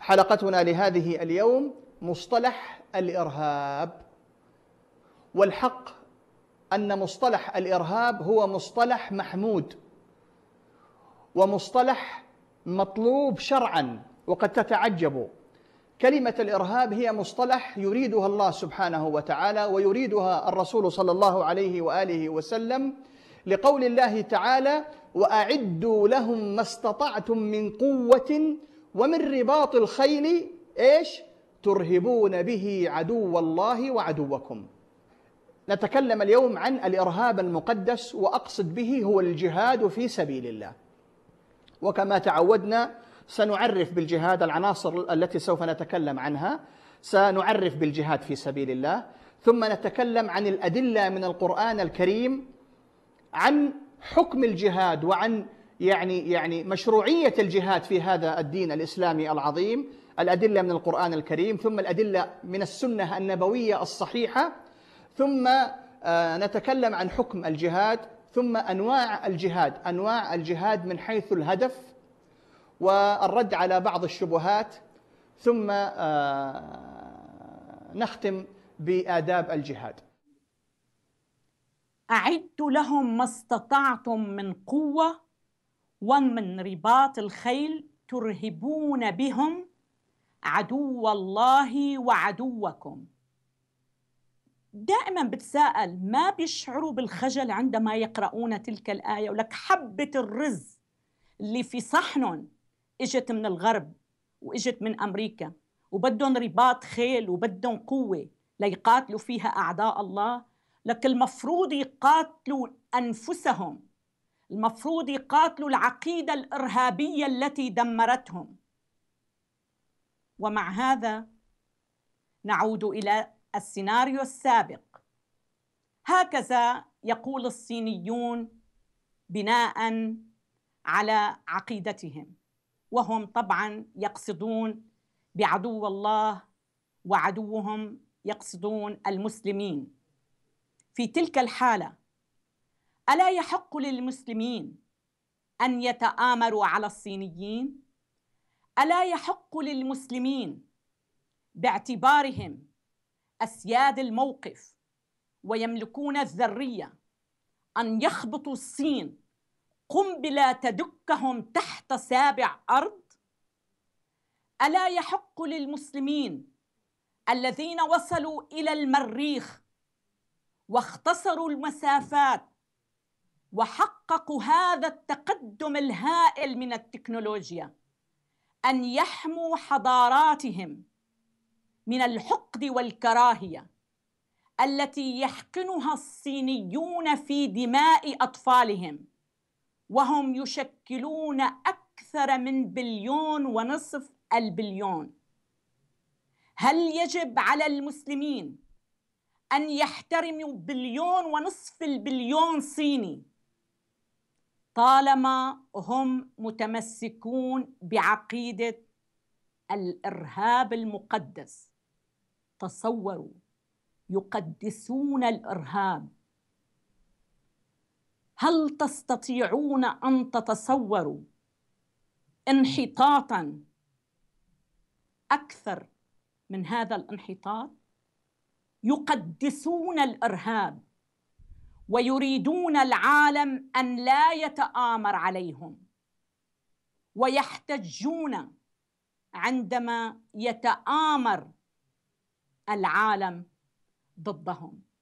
حلقتنا لهذه اليوم مصطلح الارهاب والحق ان مصطلح الارهاب هو مصطلح محمود ومصطلح مطلوب شرعا وقد تتعجبوا كلمه الارهاب هي مصطلح يريدها الله سبحانه وتعالى ويريدها الرسول صلى الله عليه واله وسلم لقول الله تعالى واعدوا لهم ما استطعتم من قوه ومن رباط الخيل ايش ترهبون به عدو الله وعدوكم نتكلم اليوم عن الارهاب المقدس واقصد به هو الجهاد في سبيل الله وكما تعودنا سنعرف بالجهاد العناصر التي سوف نتكلم عنها سنعرف بالجهاد في سبيل الله ثم نتكلم عن الادله من القران الكريم عن حكم الجهاد وعن يعني يعني مشروعيه الجهاد في هذا الدين الاسلامي العظيم الادله من القران الكريم ثم الادله من السنه النبويه الصحيحه ثم آه، نتكلم عن حكم الجهاد ثم انواع الجهاد انواع الجهاد من حيث الهدف والرد على بعض الشبهات ثم آه، نختم باداب الجهاد اعدت لهم ما استطعتم من قوه ومن رباط الخيل ترهبون بهم عدو الله وعدوكم دائما بتساءل ما بيشعروا بالخجل عندما يقرؤون تلك الآية ولك حبة الرز اللي في صحنهم اجت من الغرب واجت من أمريكا وبدهم رباط خيل وبدهم قوة ليقاتلوا فيها أعداء الله لك المفروض يقاتلوا أنفسهم المفروض يقاتلوا العقيدة الإرهابية التي دمرتهم ومع هذا نعود إلى السيناريو السابق هكذا يقول الصينيون بناء على عقيدتهم وهم طبعا يقصدون بعدو الله وعدوهم يقصدون المسلمين في تلك الحاله الا يحق للمسلمين ان يتامروا على الصينيين الا يحق للمسلمين باعتبارهم اسياد الموقف ويملكون الذريه ان يخبطوا الصين قنبله تدكهم تحت سابع ارض الا يحق للمسلمين الذين وصلوا الى المريخ واختصروا المسافات وحققوا هذا التقدم الهائل من التكنولوجيا ان يحموا حضاراتهم من الحقد والكراهيه التي يحقنها الصينيون في دماء اطفالهم وهم يشكلون اكثر من بليون ونصف البليون هل يجب على المسلمين ان يحترموا بليون ونصف البليون صيني طالما هم متمسكون بعقيده الارهاب المقدس تصوروا يقدسون الارهاب هل تستطيعون ان تتصوروا انحطاطا اكثر من هذا الانحطاط يقدسون الارهاب ويريدون العالم ان لا يتامر عليهم ويحتجون عندما يتامر العالم ضدهم